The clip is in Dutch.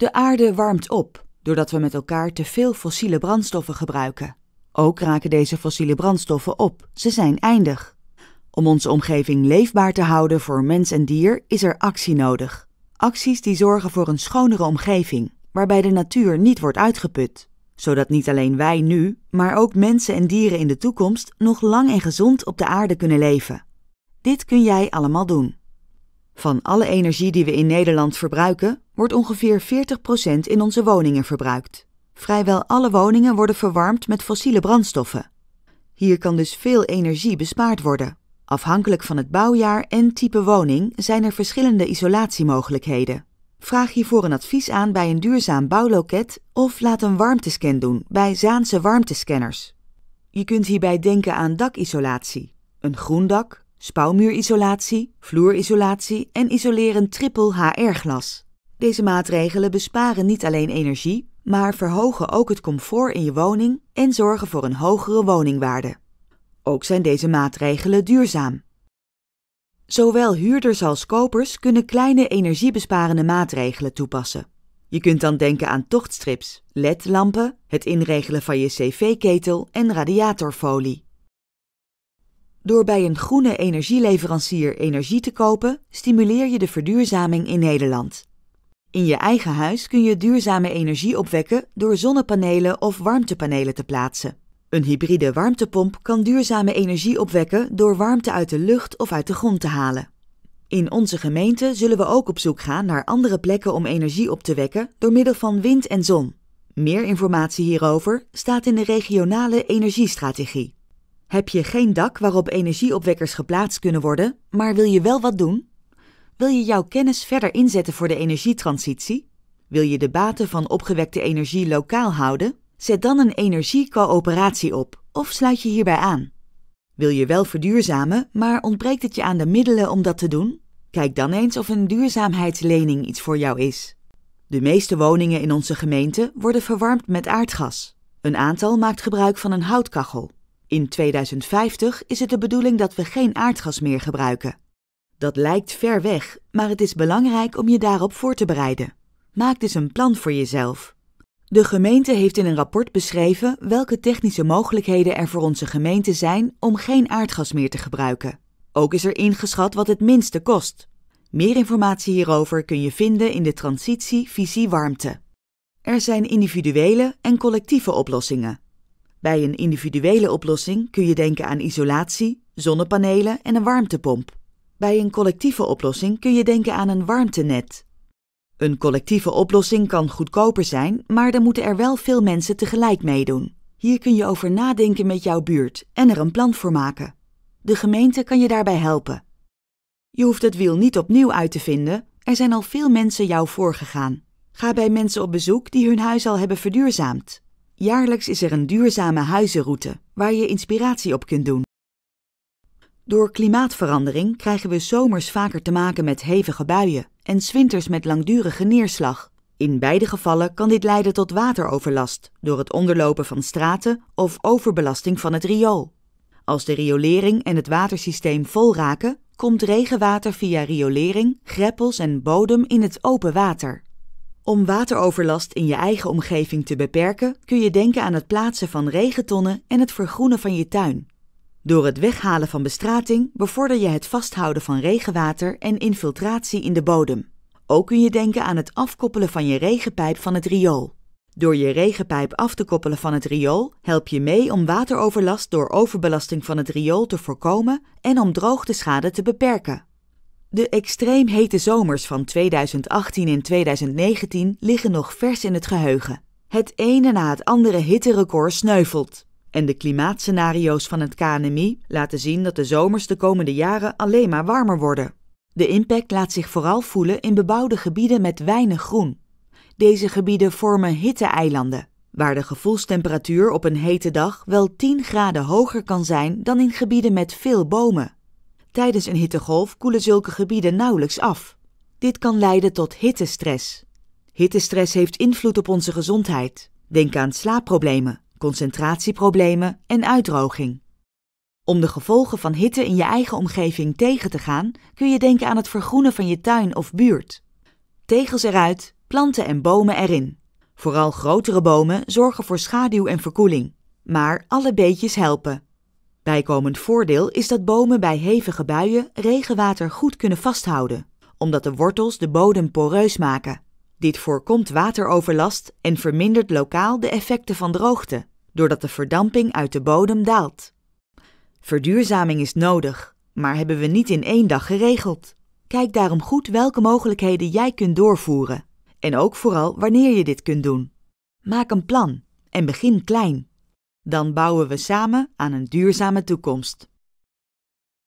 De aarde warmt op doordat we met elkaar te veel fossiele brandstoffen gebruiken. Ook raken deze fossiele brandstoffen op, ze zijn eindig. Om onze omgeving leefbaar te houden voor mens en dier is er actie nodig. Acties die zorgen voor een schonere omgeving, waarbij de natuur niet wordt uitgeput, zodat niet alleen wij nu, maar ook mensen en dieren in de toekomst nog lang en gezond op de aarde kunnen leven. Dit kun jij allemaal doen. Van alle energie die we in Nederland verbruiken, wordt ongeveer 40% in onze woningen verbruikt. Vrijwel alle woningen worden verwarmd met fossiele brandstoffen. Hier kan dus veel energie bespaard worden. Afhankelijk van het bouwjaar en type woning zijn er verschillende isolatiemogelijkheden. Vraag hiervoor een advies aan bij een duurzaam bouwloket of laat een warmtescan doen bij Zaanse warmtescanners. Je kunt hierbij denken aan dakisolatie. Een groen dak, spouwmuurisolatie, vloerisolatie en isolerend triple HR-glas. Deze maatregelen besparen niet alleen energie, maar verhogen ook het comfort in je woning en zorgen voor een hogere woningwaarde. Ook zijn deze maatregelen duurzaam. Zowel huurders als kopers kunnen kleine energiebesparende maatregelen toepassen. Je kunt dan denken aan tochtstrips, ledlampen, het inregelen van je cv-ketel en radiatorfolie. Door bij een groene energieleverancier energie te kopen, stimuleer je de verduurzaming in Nederland. In je eigen huis kun je duurzame energie opwekken door zonnepanelen of warmtepanelen te plaatsen. Een hybride warmtepomp kan duurzame energie opwekken door warmte uit de lucht of uit de grond te halen. In onze gemeente zullen we ook op zoek gaan naar andere plekken om energie op te wekken door middel van wind en zon. Meer informatie hierover staat in de regionale energiestrategie. Heb je geen dak waarop energieopwekkers geplaatst kunnen worden, maar wil je wel wat doen? Wil je jouw kennis verder inzetten voor de energietransitie? Wil je de baten van opgewekte energie lokaal houden? Zet dan een energiecoöperatie op of sluit je hierbij aan. Wil je wel verduurzamen, maar ontbreekt het je aan de middelen om dat te doen? Kijk dan eens of een duurzaamheidslening iets voor jou is. De meeste woningen in onze gemeente worden verwarmd met aardgas. Een aantal maakt gebruik van een houtkachel. In 2050 is het de bedoeling dat we geen aardgas meer gebruiken. Dat lijkt ver weg, maar het is belangrijk om je daarop voor te bereiden. Maak dus een plan voor jezelf. De gemeente heeft in een rapport beschreven welke technische mogelijkheden er voor onze gemeente zijn om geen aardgas meer te gebruiken. Ook is er ingeschat wat het minste kost. Meer informatie hierover kun je vinden in de transitie visie warmte. Er zijn individuele en collectieve oplossingen. Bij een individuele oplossing kun je denken aan isolatie, zonnepanelen en een warmtepomp. Bij een collectieve oplossing kun je denken aan een warmtenet. Een collectieve oplossing kan goedkoper zijn, maar dan moeten er wel veel mensen tegelijk meedoen. Hier kun je over nadenken met jouw buurt en er een plan voor maken. De gemeente kan je daarbij helpen. Je hoeft het wiel niet opnieuw uit te vinden, er zijn al veel mensen jou voorgegaan. Ga bij mensen op bezoek die hun huis al hebben verduurzaamd. Jaarlijks is er een duurzame huizenroute waar je inspiratie op kunt doen. Door klimaatverandering krijgen we zomers vaker te maken met hevige buien en zwinters met langdurige neerslag. In beide gevallen kan dit leiden tot wateroverlast door het onderlopen van straten of overbelasting van het riool. Als de riolering en het watersysteem vol raken, komt regenwater via riolering, greppels en bodem in het open water. Om wateroverlast in je eigen omgeving te beperken, kun je denken aan het plaatsen van regentonnen en het vergroenen van je tuin. Door het weghalen van bestrating bevorder je het vasthouden van regenwater en infiltratie in de bodem. Ook kun je denken aan het afkoppelen van je regenpijp van het riool. Door je regenpijp af te koppelen van het riool help je mee om wateroverlast door overbelasting van het riool te voorkomen en om droogteschade te beperken. De extreem hete zomers van 2018 en 2019 liggen nog vers in het geheugen. Het ene na het andere hitterecord sneuvelt. En de klimaatscenario's van het KNMI laten zien dat de zomers de komende jaren alleen maar warmer worden. De impact laat zich vooral voelen in bebouwde gebieden met weinig groen. Deze gebieden vormen hitteeilanden, waar de gevoelstemperatuur op een hete dag wel 10 graden hoger kan zijn dan in gebieden met veel bomen. Tijdens een hittegolf koelen zulke gebieden nauwelijks af. Dit kan leiden tot hittestress. Hittestress heeft invloed op onze gezondheid. Denk aan slaapproblemen, concentratieproblemen en uitdroging. Om de gevolgen van hitte in je eigen omgeving tegen te gaan, kun je denken aan het vergroenen van je tuin of buurt. Tegels eruit, planten en bomen erin. Vooral grotere bomen zorgen voor schaduw en verkoeling. Maar alle beetjes helpen. Bijkomend voordeel is dat bomen bij hevige buien regenwater goed kunnen vasthouden, omdat de wortels de bodem poreus maken. Dit voorkomt wateroverlast en vermindert lokaal de effecten van droogte, doordat de verdamping uit de bodem daalt. Verduurzaming is nodig, maar hebben we niet in één dag geregeld. Kijk daarom goed welke mogelijkheden jij kunt doorvoeren en ook vooral wanneer je dit kunt doen. Maak een plan en begin klein dan bouwen we samen aan een duurzame toekomst.